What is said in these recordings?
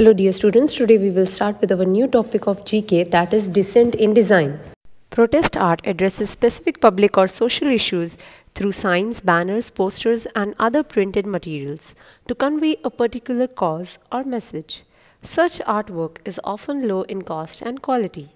Hello dear students, today we will start with our new topic of GK that is Dissent in Design. Protest art addresses specific public or social issues through signs, banners, posters and other printed materials to convey a particular cause or message. Such artwork is often low in cost and quality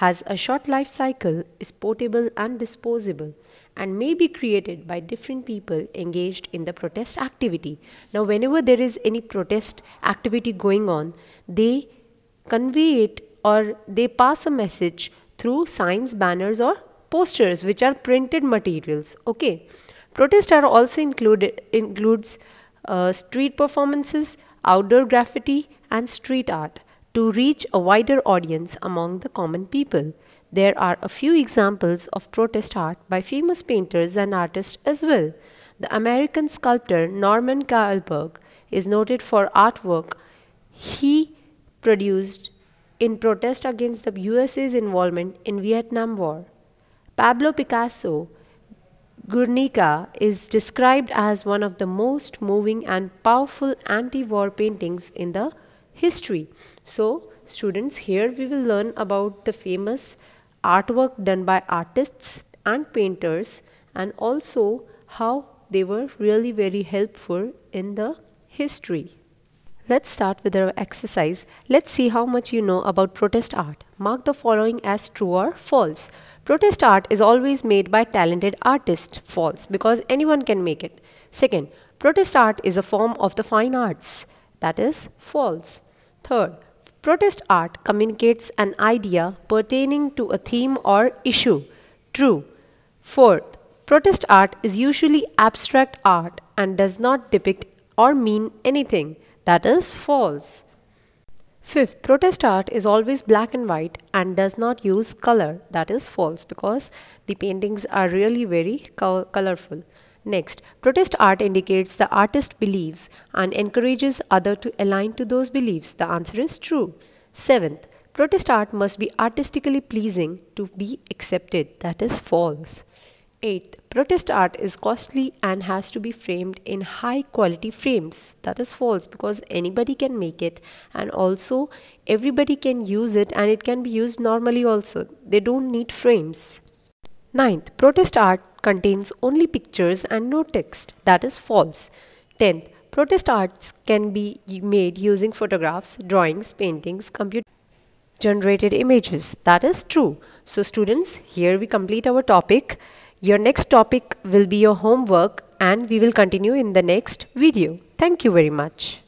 has a short life cycle, is portable and disposable, and may be created by different people engaged in the protest activity. Now, whenever there is any protest activity going on, they convey it or they pass a message through signs, banners, or posters, which are printed materials. Okay. Protests are also included includes uh, street performances, outdoor graffiti, and street art to reach a wider audience among the common people. There are a few examples of protest art by famous painters and artists as well. The American sculptor Norman Carlberg is noted for artwork he produced in protest against the USA's involvement in Vietnam War. Pablo Picasso Guernica is described as one of the most moving and powerful anti-war paintings in the history. So students here we will learn about the famous artwork done by artists and painters and also how they were really very helpful in the history. Let's start with our exercise. Let's see how much you know about protest art. Mark the following as true or false. Protest art is always made by talented artists. False, because anyone can make it. Second, protest art is a form of the fine arts. That is false. Third, protest art communicates an idea pertaining to a theme or issue. True. Fourth, protest art is usually abstract art and does not depict or mean anything. That is false. Fifth, protest art is always black and white and does not use color. That is false because the paintings are really very colorful. Next, protest art indicates the artist believes and encourages other to align to those beliefs. The answer is true. Seventh, protest art must be artistically pleasing to be accepted. That is false. Eighth, protest art is costly and has to be framed in high quality frames. That is false because anybody can make it and also everybody can use it and it can be used normally also. They don't need frames. Ninth, protest art contains only pictures and no text. That is false. Tenth, protest arts can be made using photographs, drawings, paintings, computer generated images. That is true. So students, here we complete our topic. Your next topic will be your homework and we will continue in the next video. Thank you very much.